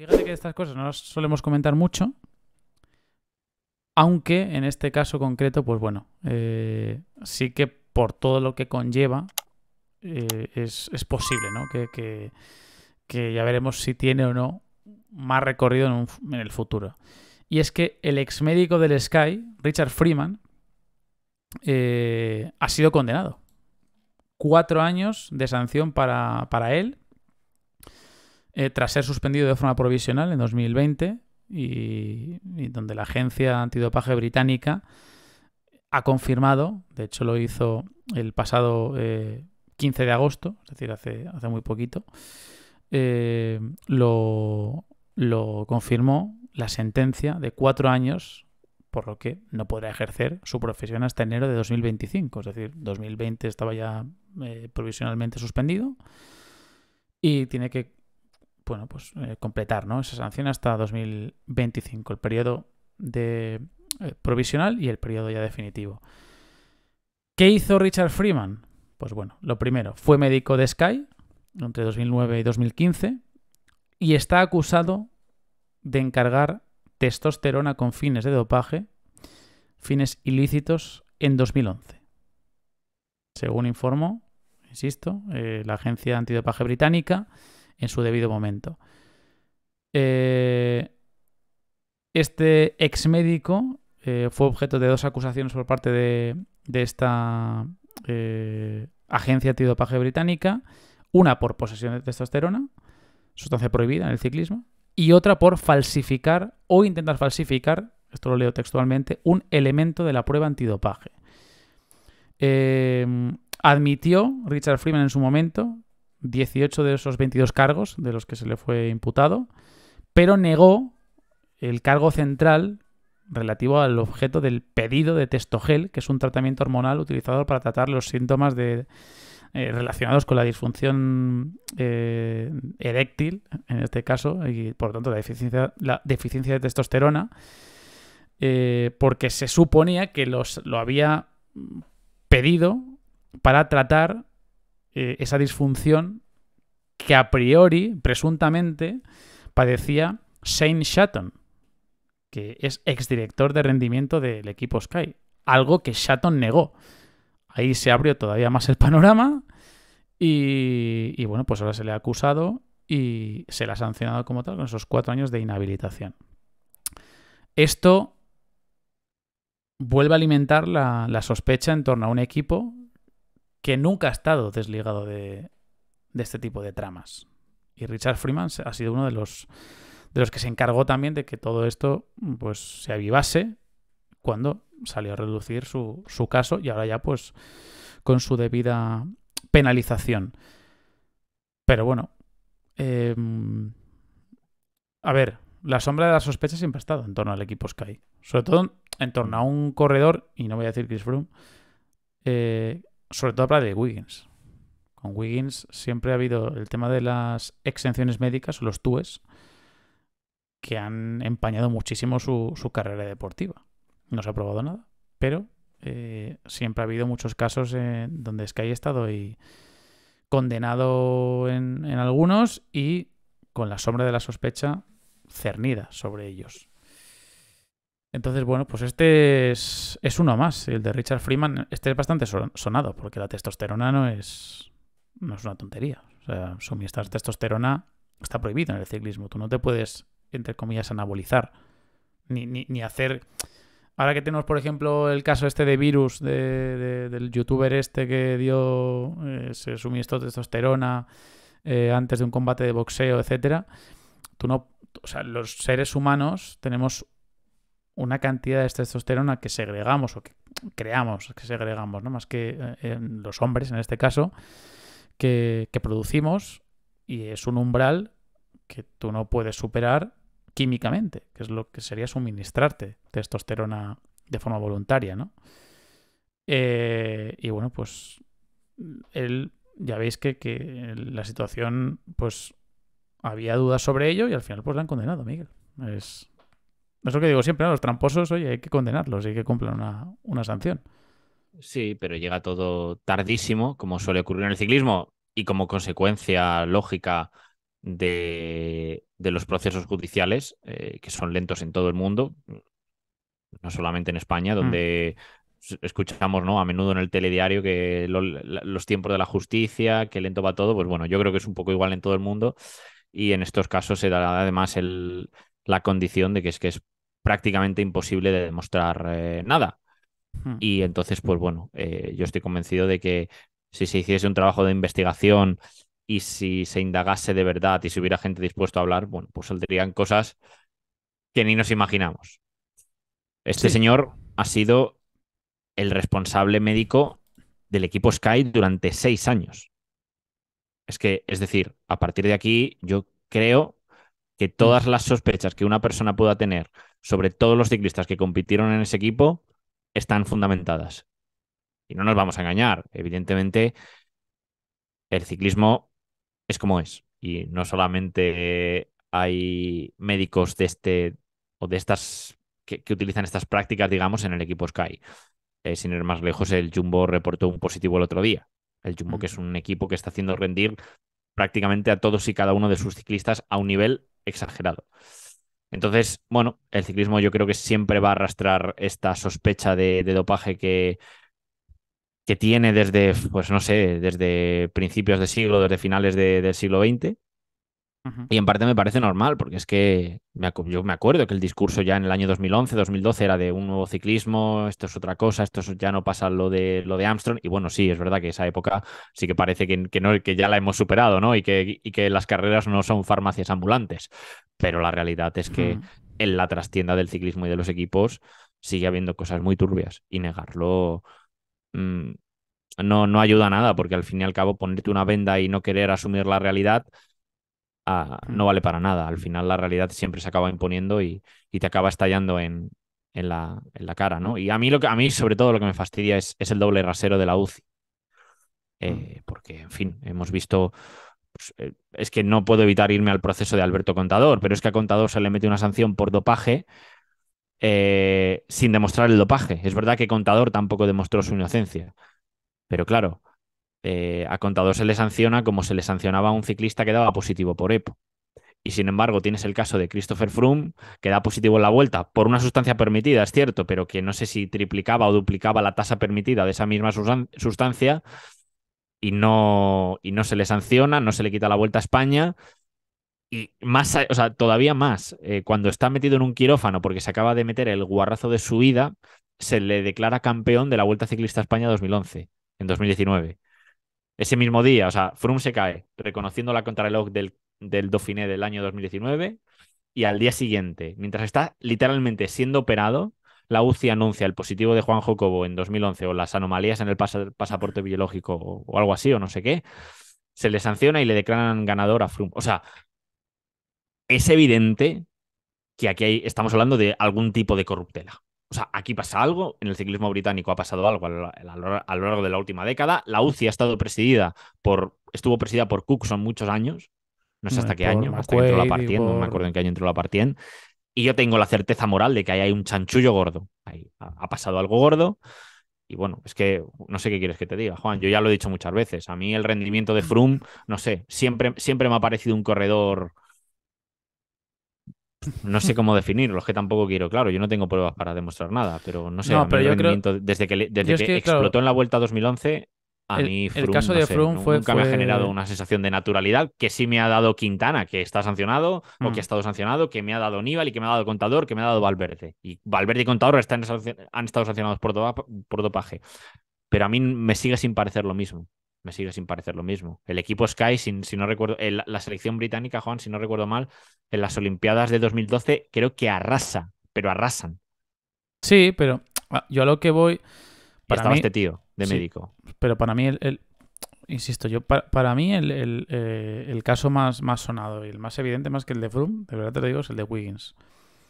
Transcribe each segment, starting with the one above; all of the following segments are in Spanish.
Fíjate que estas cosas no las solemos comentar mucho, aunque en este caso concreto, pues bueno, eh, sí que por todo lo que conlleva eh, es, posible, ¿no? Que, ya veremos si tiene o no más recorrido en, el futuro. Y es que el ex médico del Sky, Richard Freeman, eh, ha sido condenado. Cuatro años de sanción para, para él eh, tras ser suspendido de forma provisional en 2020 y, donde la agencia antidopaje británica ha confirmado, de hecho lo hizo el pasado 15 eh, de agosto, es decir, hace, hace muy poquito, eh, lo, confirmó la sentencia de cuatro años por lo que no podrá ejercer su profesión hasta enero de 2025. Es decir, 2020 estaba ya provisionalmente suspendido y tiene que bueno, pues eh, completar ¿no? esa sanción hasta 2025, el periodo de, eh, provisional y el periodo ya definitivo. ¿Qué hizo Richard Freeman? Pues bueno, lo primero, fue médico de Sky entre 2009 y 2015 y está acusado de encargar testosterona con fines de dopaje, fines ilícitos, en 2011. Según informó, insisto, eh, la agencia antidopaje británica, en su debido momento. Eh, este ex médico eh, fue objeto de dos acusaciones por parte de, esta eh, agencia antidopaje británica, una por posesión de testosterona, sustancia prohibida en el ciclismo, y otra por falsificar o intentar falsificar, esto lo leo textualmente, un elemento de la prueba antidopaje. admitió Richard Freeman en su momento 18 de esos 22 cargos de los que se le fue imputado, pero negó el cargo central relativo al objeto del pedido de testogel, que es un tratamiento hormonal utilizado para tratar los síntomas de, eh, relacionados con la disfunción eh, eréctil, en este caso, y por lo tanto la deficiencia, la deficiencia de testosterona, eh, porque se suponía que los, lo había pedido para tratar eh, esa disfunción que a priori, presuntamente, padecía Shane Shatton, que es exdirector de rendimiento del equipo Sky, algo que Shatton negó. Ahí se abrió todavía más el panorama y, bueno, pues ahora se le ha acusado y se le ha sancionado como tal con esos cuatro años de inhabilitación. Esto vuelve a alimentar la, la, sospecha en torno a un equipo que nunca ha estado desligado de, este tipo de tramas. Y Richard Freeman ha sido uno de los, de los que se encargó también de que todo esto pues, se avivase cuando salió a reducir su, caso y ahora ya pues con su debida penalización. Pero bueno, em, a ver, la sombra de la sospecha siempre ha estado en torno al equipo Sky. Sobre todo en torno a un corredor, y no voy a decir Chris Froome, eh, sobre todo habla de Wiggins. Con Wiggins siempre ha habido el tema de las exenciones médicas, los TUEs, que han empañado muchísimo su, su carrera deportiva. No se ha probado nada, pero eh, siempre ha habido muchos casos en donde Sky ha estado y condenado en algunos y con la sombra de la sospecha cernida sobre ellos. Entonces, bueno, pues este es, uno más. El de Richard Freeman, este es bastante sonado, porque la testosterona no es, no es una tontería. O sea, suministrar testosterona está prohibido en el ciclismo. Tú no te puedes, entre comillas, anabolizar, ni, ni, ni hacer... Ahora que tenemos, por ejemplo, el caso este de virus de, del youtuber este que dio, eh, se testosterona eh, antes de un combate de boxeo, etcétera. Tú no, o sea, los seres humanos tenemos una cantidad de testosterona que segregamos o que creamos que segregamos, ¿no? Más que eh, en los hombres en este caso, que, producimos y es un umbral que tú no puedes superar químicamente, que es lo que sería suministrarte testosterona de forma voluntaria, ¿no? Eh, y bueno, pues él, ya veis que, que, la situación, pues había dudas sobre ello y al final pues la han condenado, Miguel. Es, es lo que digo siempre, los tramposos, oye, hay que condenarlos, hay que cumplan una, sanción. Sí, pero llega todo tardísimo, como suele ocurrir en el ciclismo, y como consecuencia lógica de, los procesos judiciales, eh, que son lentos en todo el mundo, no solamente en España, hmm. donde escuchamos ¿no? a menudo en el telediario que los tiempos de la justicia, que lento va todo, pues bueno, yo creo que es un poco igual en todo el mundo, y en estos casos se da además el, la condición de que es que es prácticamente imposible de demostrar eh, nada. Hmm. Y entonces, pues bueno, eh, yo estoy convencido de que si se hiciese un trabajo de investigación y si se indagase de verdad y si hubiera gente dispuesta a hablar, bueno, pues saldrían cosas que ni nos imaginamos. Este señor ha sido el responsable médico del equipo Sky durante seis años. Es que, es decir, a partir de aquí yo creo que todas las sospechas que una persona pueda tener sobre todos los ciclistas que compitieron en ese equipo están fundamentadas. Y no nos vamos a engañar, evidentemente el ciclismo es como es. Y no solamente hay médicos de este o de estas que, utilizan estas prácticas, digamos, en el equipo Sky. Eh, sin ir más lejos, el Jumbo reportó un positivo el otro día. El Jumbo, que es un equipo que está haciendo rendir prácticamente a todos y cada uno de sus ciclistas a un nivel exagerado. Entonces, bueno, el ciclismo yo creo que siempre va a arrastrar esta sospecha de, dopaje que, que tiene desde, pues no sé, desde principios de siglo, desde finales del siglo XX y en parte me parece normal, porque es que yo me acuerdo que el discurso ya en el año 2011, 2012 era de un nuevo ciclismo, esto es otra cosa, esto ya no pasa lo de, lo de Armstrong. Y bueno, sí, es verdad que esa época sí que parece que, no, que ya la hemos superado, ¿no? Y que, y que las carreras no son farmacias ambulantes. Pero la realidad es que en la trastienda del ciclismo y de los equipos sigue habiendo cosas muy turbias y negarlo. Mm, no, no ayuda a nada, porque al fin y al cabo ponerte una venda y no querer asumir la realidad Ah, no vale para nada. Al final la realidad siempre se acaba imponiendo y, te acaba estallando en, en, la, cara, ¿no? Y a mí, lo que, a mí sobre todo lo que me fastidia es, el doble rasero de la UCI. Mm. Eh, porque, en fin, hemos visto... Pues, eh, es que no puedo evitar irme al proceso de Alberto Contador, pero es que a Contador se le mete una sanción por dopaje eh, sin demostrar el dopaje. Es verdad que Contador tampoco demostró su inocencia. Pero claro, eh, a Contador se le sanciona como se le sancionaba a un ciclista que daba positivo por EPO. Y sin embargo, tienes el caso de Christopher Froome, que da positivo en la vuelta por una sustancia permitida, es cierto, pero que no sé si triplicaba o duplicaba la tasa permitida de esa misma sustancia y no, y no se le sanciona, no se le quita la vuelta a España. Y más, o sea, todavía más, eh, cuando está metido en un quirófano porque se acaba de meter el guarrazo de su vida, se le declara campeón de la Vuelta Ciclista a España 2011, en 2019. Ese mismo día, o sea, Froome se cae, reconociendo la contrarreloj del, del Dauphiné del año 2019, y al día siguiente, mientras está literalmente siendo operado, la UCI anuncia el positivo de Juan Jocobo en 2011 o las anomalías en el pasaporte biológico o, algo así o no sé qué, se le sanciona y le declaran ganador a Froome. O sea, es evidente que aquí estamos hablando de algún tipo de corruptela o sea, aquí pasa algo, en el ciclismo británico ha pasado algo a lo, largo de la última década. La UCI ha estado presidida por, estuvo presidida por Cookson muchos años, no sé hasta qué año, hasta que entró la no me acuerdo en qué año entró la Partien. Y yo tengo la certeza moral de que ahí hay un chanchullo gordo. Ahí ha, pasado algo gordo. Y bueno, es que no sé qué quieres que te diga, Juan. Yo ya lo he dicho muchas veces. A mí el rendimiento de Froome, no sé, siempre, siempre me ha parecido un corredor no sé cómo definirlo, es que tampoco quiero, claro, yo no tengo pruebas para demostrar nada, pero no sé, yo desde que, desde que, explotó en la vuelta 2011, a mí Frum, el caso nunca me ha generado una sensación de naturalidad que sí me ha dado Quintana, que está sancionado, o que mm. ha estado sancionado, que me ha dado Níbal y que me ha dado Contador, que me ha dado Valverde. Y Valverde y Contador están, han estado sancionados por dopaje, pero a mí me sigue sin parecer lo mismo me sigue sin parecer lo mismo. El equipo Sky, si, no recuerdo, la selección británica, Juan, si no recuerdo mal, en las Olimpiadas de 2012 creo que arrasa, pero arrasan. Sí, pero ah, yo a lo que voy... Para estaba este tío de médico. Pero para mí, el, insisto, yo para, mí eh, el, caso más, más sonado y el más evidente, más que el de Froome, de verdad te lo digo, es el de Wiggins.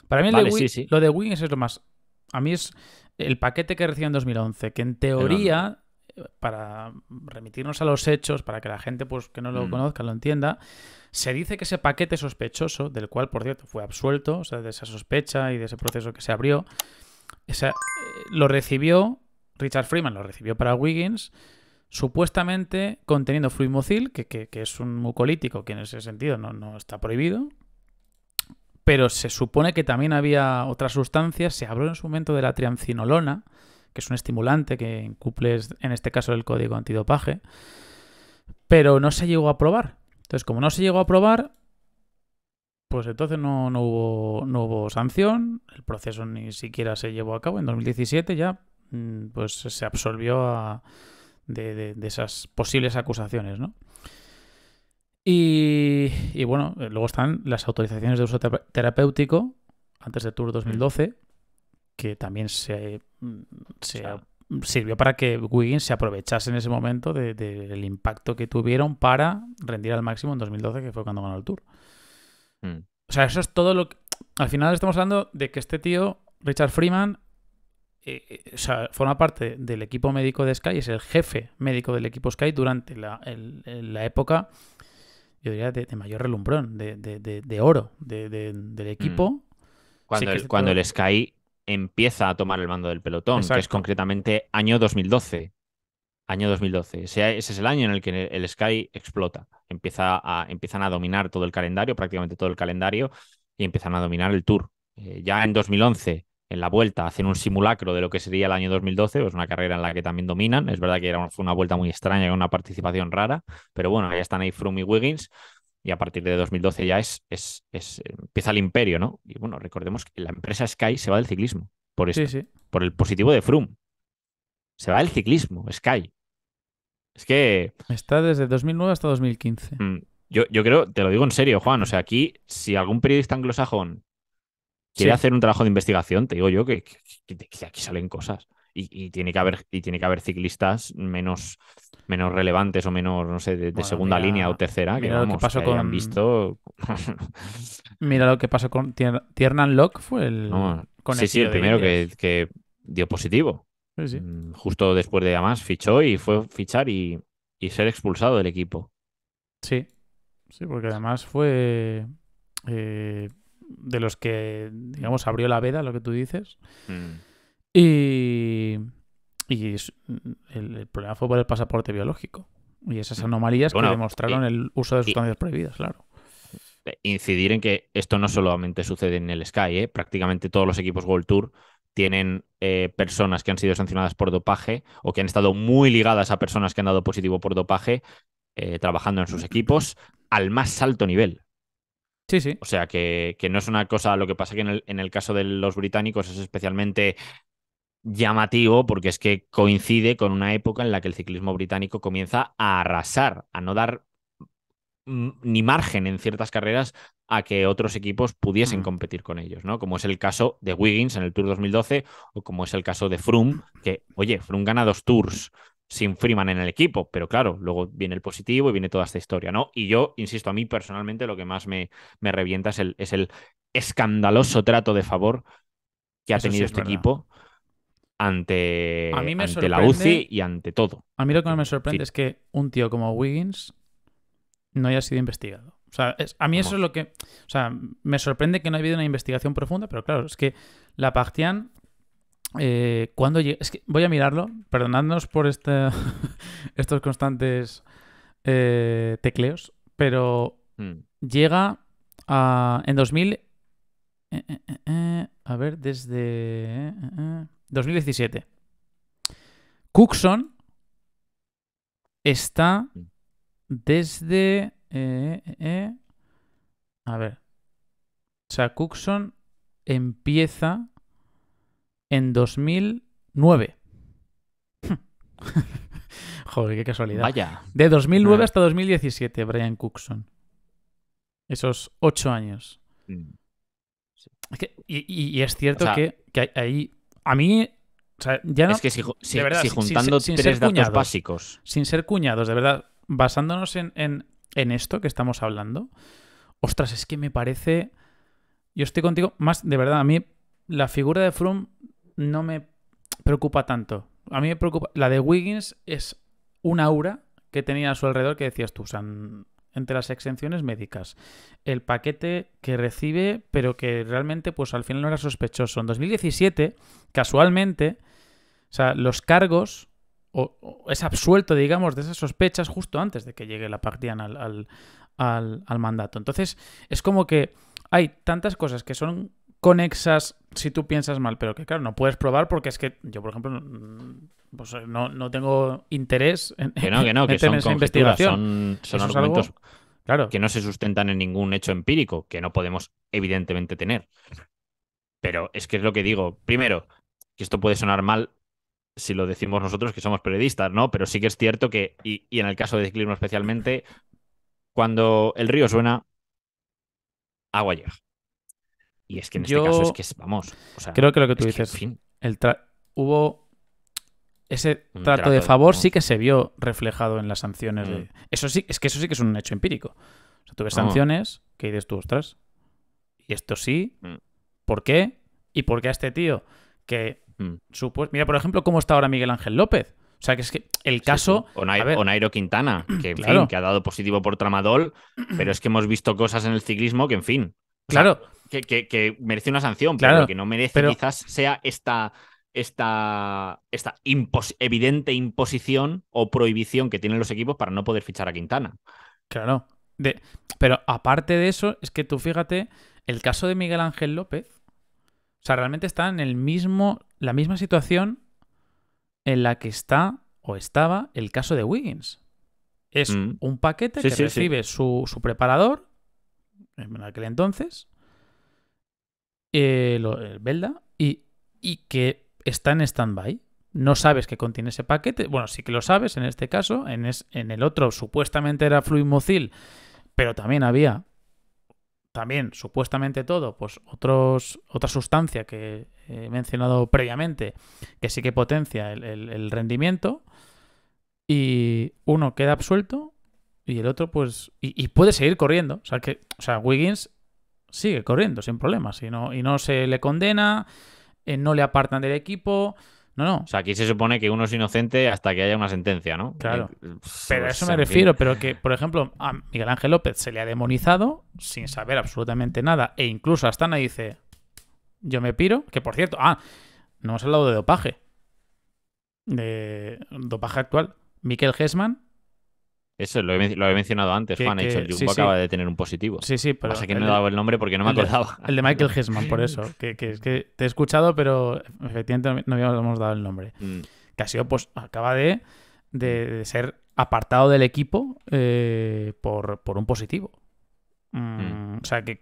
Para mí el de lo de Wiggins es lo más... A mí es el paquete que recibió en 2011, que en teoría para remitirnos a los hechos, para que la gente pues, que no lo mm. conozca lo entienda, se dice que ese paquete sospechoso, del cual, por cierto, fue absuelto, o sea, de esa sospecha y de ese proceso que se abrió, eh, lo recibió, Richard Freeman lo recibió para Wiggins, supuestamente conteniendo fluimocil, que, es un mucolítico que en ese sentido no, no está prohibido, pero se supone que también había otras sustancias, se habló en su momento de la triancinolona, que es un estimulante que incumples, en este caso, el código antidopaje, pero no se llegó a probar. Entonces, como no se llegó a probar, pues entonces no, hubo, no hubo sanción, el proceso ni siquiera se llevó a cabo. En 2017 ya mm, pues se absolvió de, esas posibles acusaciones, Y, bueno, luego están las autorizaciones de uso terapéutico antes de Tour 2012, que también se, mm, se sirvió para que Wiggins se aprovechase en ese momento del impacto que tuvieron para rendir al máximo en 2012, que fue cuando ganó el Tour. Hmm. O sea, eso es todo lo que... Al final estamos hablando de que este tío, Richard Freeman, eh, eh, forma parte del equipo médico de Sky, es el jefe médico del equipo Sky durante la, época, yo diría, de, mayor relumbrón, de, de, de oro del hmm. equipo. Cuando, cuando el Sky empieza a tomar el mando del pelotón, que es concretamente año 2012. Año 2012. Ese, es el año en el que el Sky explota. Empieza a, empiezan a dominar todo el calendario, prácticamente todo el calendario, y empiezan a dominar el Tour. Eh, ya en 2011, en la vuelta, hacen un simulacro de lo que sería el año 2012, es pues una carrera en la que también dominan. Es verdad que era una, vuelta muy extraña, con una participación rara, pero bueno, ya están ahí Froome y Wiggins y a partir de 2012 ya es, es, empieza el imperio, ¿no? Y bueno, recordemos que la empresa Sky se va del ciclismo por eso. por el positivo de Froome. Se va del ciclismo, Sky. Es que... Está desde 2009 hasta 2015. Mm, yo, yo creo, te lo digo en serio, Juan, o sea, aquí si algún periodista anglosajón quiere hacer un trabajo de investigación, te digo yo que, que aquí salen cosas. Y, tiene que haber, y tiene que haber ciclistas menos, menos relevantes o menos, no sé, de, segunda línea o tercera mira que, lo que, pasó con... visto. mira lo que pasó con Tiernan Lock fue el. sí, el primero que, dio positivo. Mm, justo después de además fichó y fue fichar y, ser expulsado del equipo. Sí, sí, porque además fue. Eh, de los que, digamos, abrió la veda, lo que tú dices. Mm. Y, y el, problema fue por el pasaporte biológico y esas mm. anomalías que demostraron el uso de sustancias prohibidas, claro. Eh, incidir en que esto no solamente sucede en el Sky, ¿eh? prácticamente todos los equipos World Tour tienen eh, personas que han sido sancionadas por dopaje o que han estado muy ligadas a personas que han dado positivo por dopaje eh, trabajando en sus equipos al más alto nivel. Sí, sí. O sea que, no es una cosa, lo que pasa que en el, en el caso de los británicos es especialmente llamativo porque es que coincide con una época en la que el ciclismo británico comienza a arrasar, a no dar ni margen en ciertas carreras a que otros equipos pudiesen mm. competir con ellos, ¿no? Como es el caso de Wiggins en el Tour 2012 o como es el caso de Froome, que, oye, Froome gana dos Tours sin Freeman en el equipo, pero claro, luego viene el positivo y viene toda esta historia, ¿no? Y yo, insisto, a mí personalmente lo que más me, me revienta es el, escandaloso trato de favor que ha tenido este equipo ante, la UCI y ante todo. A mí lo que me sorprende es que un tío como Wiggins no haya sido investigado. O sea, a mí eso es lo que... O sea, me sorprende que no haya habido una investigación profunda, pero claro, es que la Pactian... Eh, cuando Es que voy a mirarlo, perdonadnos por este estos constantes eh, tecleos, pero mm. llega a, en 2000... Eh, a ver, desde... 2017. Cookson está mm. desde... Eh, eh, eh, a ver. O sea, Cookson empieza en 2009. Joder, qué casualidad. Vaya. De 2009 hasta 2017, Brian Cookson. Esos ocho años. Mm. y, es cierto que, que, ahí a mí. O sea, ya no, es que si, juntando sin, tres cuñados, básicos. Sin ser cuñados, de verdad, basándonos en, esto que estamos hablando, ostras, es que me parece. Yo estoy contigo. Más, de verdad, a mí la figura de Froome no me preocupa tanto. A mí me preocupa. La de Wiggins es un aura que tenía a su alrededor que decías tú, o entre las exenciones médicas, el paquete que recibe, pero que realmente pues al final no era sospechoso. En 2017, casualmente, o sea, los cargos o, es absuelto, digamos, de esas sospechas justo antes de que llegue la partida al, al mandato. Entonces, es como que hay tantas cosas que son conexas si tú piensas mal, pero que claro, no puedes probar porque es que yo, por ejemplo, pues eh, no, tengo interés en, que no, que que son esa investigación. Son, argumentos claro. que no se sustentan en ningún hecho empírico, que no podemos evidentemente tener. Pero es que es lo que digo. Primero, que esto puede sonar mal si lo decimos nosotros que somos periodistas, ¿no? Pero sí que es cierto que, y, en el caso de ciclismo especialmente, cuando el río suena, agua llega. Y es que en este caso es que vamos. creo que lo que tú dices, fin. el hubo ese trato, de favor sí que se vio reflejado en las sanciones. De... Mm. Eso sí, es que eso sí que es un hecho empírico. O sea, tú ves mm. sanciones que dices tú, ostras, y esto sí, mm. ¿por qué? ¿Y por qué a este tío que supuesto... Mira, por ejemplo, cómo está ahora Miguel Ángel López. O sea, que es que el caso... O, Nairo, Quintana, que ha dado positivo por tramadol, pero es que hemos visto cosas en el ciclismo que, en fin... Claro. que, merece una sanción, claro, pero que no merece quizás sea esta esta, esta evidente imposición o prohibición que tienen los equipos para no poder fichar a Quintana. Claro. De... pero aparte de eso, es que tú fíjate, el caso de Miguel Ángel López, o sea, realmente está en el mismo, la misma situación en la que está o estaba el caso de Wiggins. Es mm. un paquete que recibe Su, preparador, en aquel entonces, eh, el Belda, y, y que está en stand-by. No sabes que contiene ese paquete. Bueno, sí que lo sabes en este caso. En, el otro supuestamente era fluimocil pero también había, también supuestamente todo, pues otros, otra sustancia que he mencionado previamente, que sí que potencia el, rendimiento. Y uno queda absuelto y el otro pues... Y, y, puede seguir corriendo. O sea, que, o sea, Wiggins sigue corriendo sin problemas y y no se le condena. Eh, no le apartan del equipo. No, no. O sea, aquí se supone que uno es inocente hasta que haya una sentencia, ¿no? Claro. pero pues, a eso me refiero, pero que, por ejemplo, a Miguel Ángel López se le ha demonizado sin saber absolutamente nada e incluso hasta dice, yo me piro, que por cierto, ah, no hemos hablado de dopaje. De dopaje actual. Miquel Hesman eso lo he, mencionado antes, Juan. hecho el sí, acaba de tener un positivo. Sí, sí, pero. Pasa que no he dado el nombre porque no me acordaba. El de Michael Hesman, por eso. que, que, que te he escuchado, pero efectivamente no habíamos dado el nombre. Mm. Que pues, acaba de, de, ser apartado del equipo eh, por, por, un positivo. Mm, mm. O sea que.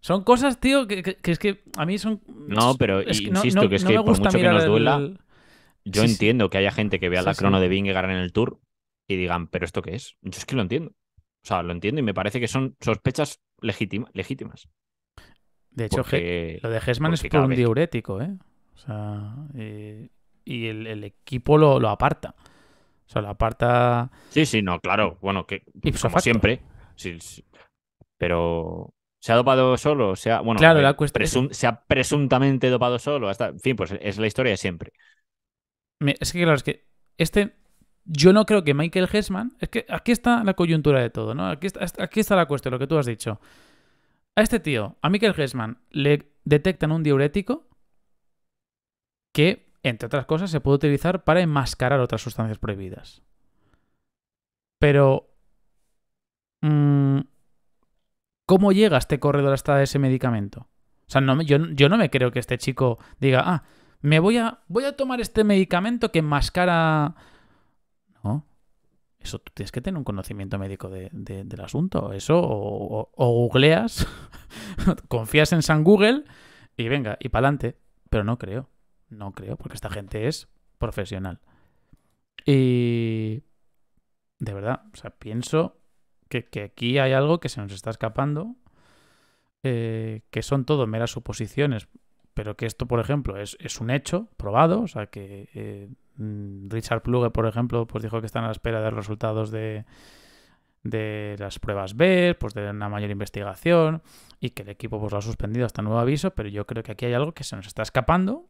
Son cosas, tío, que, es que a mí son. No, pero insisto que es que por mucho que nos duela. Yo entiendo que haya gente que vea la crono de Vingegaard en el Tour y digan, ¿pero esto qué es? Yo es que lo entiendo. O sea, lo entiendo y me parece que son sospechas legítimas. De hecho, lo de Hesman es por un diurético, ¿eh? O sea, eh, y el, equipo lo, aparta. O sea, lo aparta. Sí, sí, no, claro. Bueno, que como siempre. Pero. ¿Se ha dopado solo? Se ha, bueno, claro, eh, la cuestión... se ha presuntamente dopado solo. Hasta, en fin, pues es la historia de siempre es que claro, es que este. Yo no creo que Michael Hessman. Es que aquí está la coyuntura de todo, ¿no? Aquí está, aquí está la cuestión, lo que tú has dicho. A este tío, a Michael Hessman, le detectan un diurético que, entre otras cosas, se puede utilizar para enmascarar otras sustancias prohibidas. Pero. Mm, ¿Cómo llega este corredor hasta ese medicamento? O sea, no, yo, yo no me creo que este chico diga, ah, me voy a, voy a tomar este medicamento que enmascara... No, eso tienes que tener un conocimiento médico del asunto. Eso o, googleas, confías en San Google y venga, y para adelante. Pero no creo, no creo, porque esta gente es profesional. Y de verdad, o sea, pienso que, aquí hay algo que se nos está escapando, eh, que son todo meras suposiciones pero que esto, por ejemplo, es, un hecho probado, o sea, que eh, mm, Richard Pluge, por ejemplo, pues dijo que están a la espera de resultados de, de las pruebas B, pues de una mayor investigación y que el equipo pues lo ha suspendido hasta nuevo aviso, pero yo creo que aquí hay algo que se nos está escapando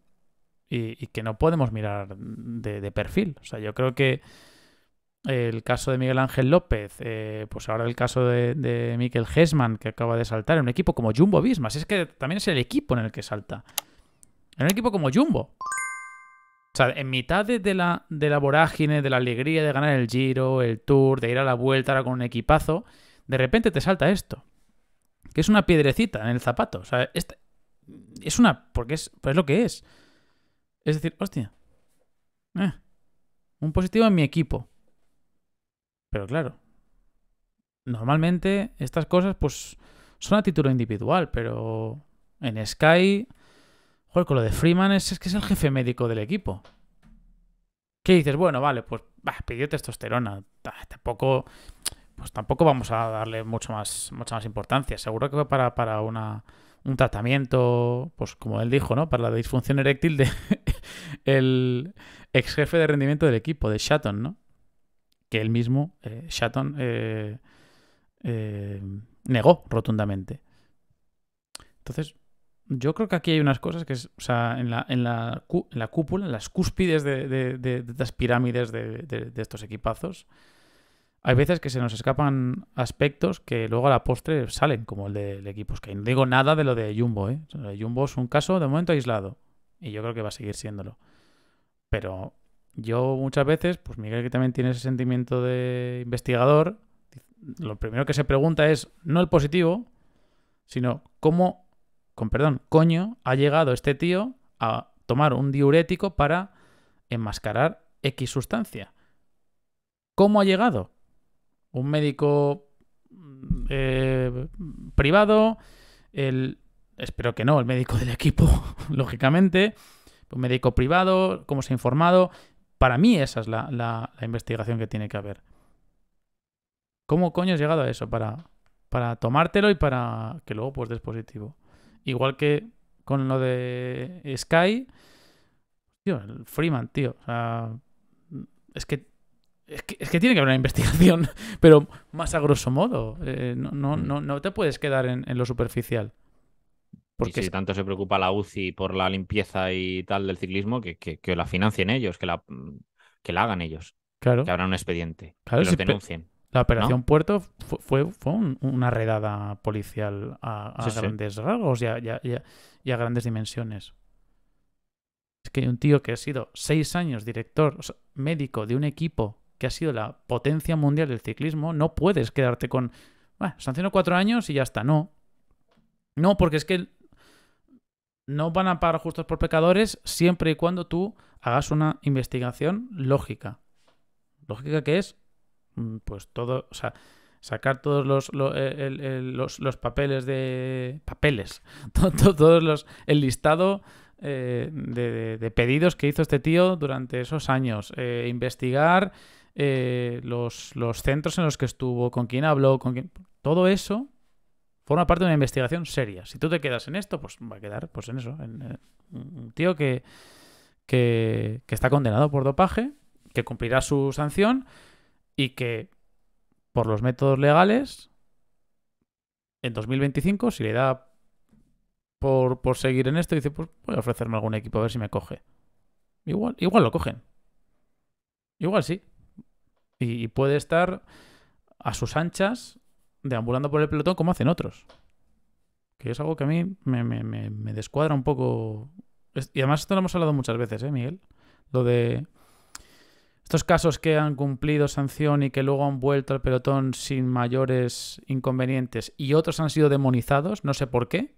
y, que no podemos mirar de perfil. O sea, yo creo que el caso de Miguel Ángel López, eh, pues ahora el caso de, Miguel Miquel Hesman, que acaba de saltar, en un equipo como Jumbo Visma. es que también es el equipo en el que salta. En un equipo como Jumbo. O sea, en mitad de, la, de la vorágine, de la alegría de ganar el Giro, el Tour, de ir a la vuelta con un equipazo, de repente te salta esto. Que es una piedrecita en el zapato. O sea, este, es, una. Porque pues es, lo que es. Es decir, hostia. Eh, un positivo en mi equipo. Pero claro, normalmente estas cosas pues son a título individual, pero en Sky, joder, con lo de Freeman es, es que es el jefe médico del equipo. ¿Qué dices? Bueno, vale, pues pidió testosterona. Tampoco, pues tampoco vamos a darle mucho más, mucha más importancia. Seguro que para, para una, un tratamiento, pues como él dijo, ¿no? Para la disfunción eréctil de el ex jefe de rendimiento del equipo, de Shatton, ¿no? que él mismo, Shaton, eh, Shatton, eh, eh, negó rotundamente. Entonces, yo creo que aquí hay unas cosas que es, o sea, en la, cúpula, en las cúspides de, las pirámides de, estos equipazos, hay veces que se nos escapan aspectos que luego a la postre salen, como el del equipo que No digo nada de lo de Jumbo, ¿eh? Jumbo es un caso de momento aislado y yo creo que va a seguir siéndolo. Pero yo muchas veces, pues Miguel que también tiene ese sentimiento de investigador, lo primero que se pregunta es no el positivo, sino cómo, con perdón, coño, ha llegado este tío a tomar un diurético para enmascarar X sustancia. ¿Cómo ha llegado? Un médico mm, eh, privado, el, espero que no, el médico del equipo, lógicamente, un médico privado, cómo se ha informado, para mí esa es la, la, investigación que tiene que haber. ¿Cómo coño has llegado a eso? Para, para tomártelo y para que luego pues despositivo? Igual que con lo de Sky. Tío, el Freeman, tío. es que, es que, tiene que haber una investigación, pero más a grosso modo. Eh, mm. no, no, te puedes quedar en, lo superficial. Porque si tanto se preocupa la UCI por la limpieza y tal del ciclismo, que, la financien ellos, que la, que la hagan ellos. Claro. Que habrá un expediente. que los denuncien. La operación Puerto fue, una redada policial a, grandes rasgos y a, grandes dimensiones. Es que un tío que ha sido seis años director médico de un equipo que ha sido la potencia mundial del ciclismo, no puedes quedarte con, bueno, ah, sanciono cuatro años y ya está, no. No, porque es que no van a parar justos por pecadores siempre y cuando tú hagas una investigación lógica. Lógica que es, mm, pues todo, o sea, sacar todos los, eh, papeles de... papeles, todos todo, los... el listado eh, de, pedidos que hizo este tío durante esos años, eh, investigar los, los centros en los que estuvo, con quién habló, con Todo eso forma parte de una investigación seria. Si tú te quedas en esto, pues va a quedar pues en eso. Eh, un tío que, que, está condenado por dopaje, que cumplirá su sanción y que por los métodos legales, en 2025, si le da por, por, seguir en esto, dice, pues voy a ofrecerme algún equipo a ver si me coge. Igual, igual lo cogen. Igual sí. y puede estar a sus anchas deambulando por el pelotón como hacen otros. Que es algo que a mí me, descuadra un poco. Y además esto lo hemos hablado muchas veces, ¿eh, Miguel? Lo de estos casos que han cumplido sanción y que luego han vuelto al pelotón sin mayores inconvenientes y otros han sido demonizados, no sé por qué.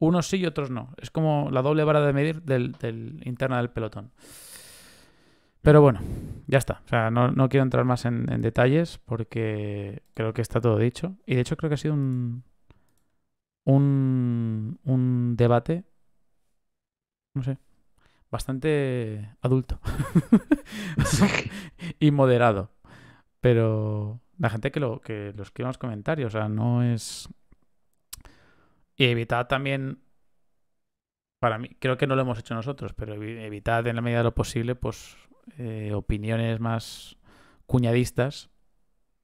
Unos sí y otros no. Es como la doble vara de medir del, del interna del pelotón. Pero bueno, ya está. O sea, no, quiero entrar más en, detalles porque creo que está todo dicho. Y de hecho creo que ha sido un, un, un debate, no sé, bastante adulto y moderado. Pero la gente que lo que lo que en los comentarios, o sea, no es... Y evitad también para mí, creo que no lo hemos hecho nosotros, pero evitad en la medida de lo posible, pues eh, opiniones más cuñadistas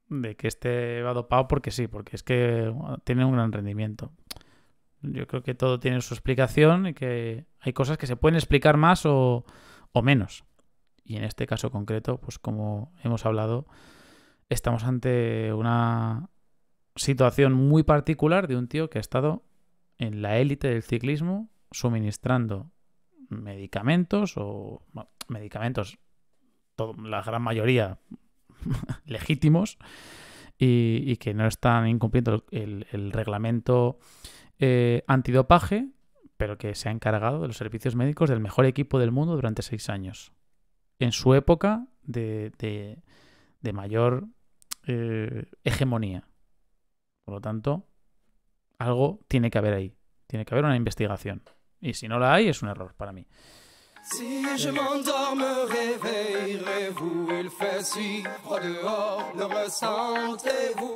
de que este va dopado porque sí, porque es que tiene un gran rendimiento. Yo creo que todo tiene su explicación y que hay cosas que se pueden explicar más o, menos. Y en este caso concreto, pues como hemos hablado, estamos ante una situación muy particular de un tío que ha estado en la élite del ciclismo suministrando medicamentos o medicamentos la gran mayoría legítimos y, que no están incumpliendo el, reglamento eh, antidopaje, pero que se ha encargado de los servicios médicos del mejor equipo del mundo durante seis años. En su época de, mayor eh, hegemonía. Por lo tanto, algo tiene que haber ahí. Tiene que haber una investigación. Y si no la hay, es un error para mí. Si je m'endors, me réveillerez-vous Il fait si froid dehors, ne ressentez-vous